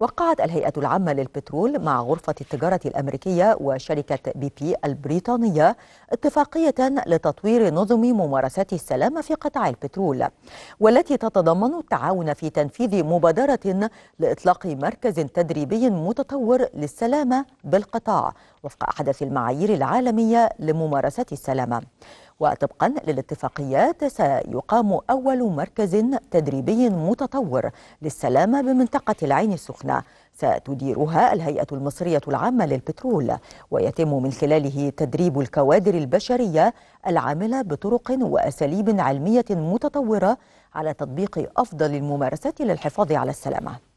وقعت الهيئة العامة للبترول مع غرفة التجارة الأمريكية وشركة بي بي البريطانية اتفاقية لتطوير نظم ممارسات السلامة في قطاع البترول والتي تتضمن التعاون في تنفيذ مبادرة لإطلاق مركز تدريبي متطور للسلامة بالقطاع وفق أحدث المعايير العالمية لممارسات السلامة وطبقا للاتفاقيات سيقام أول مركز تدريبي متطور للسلامة بمنطقة العين السخنة ستديرها الهيئة المصرية العامة للبترول ويتم من خلاله تدريب الكوادر البشرية العاملة بطرق وأساليب علمية متطورة على تطبيق أفضل الممارسات للحفاظ على السلامة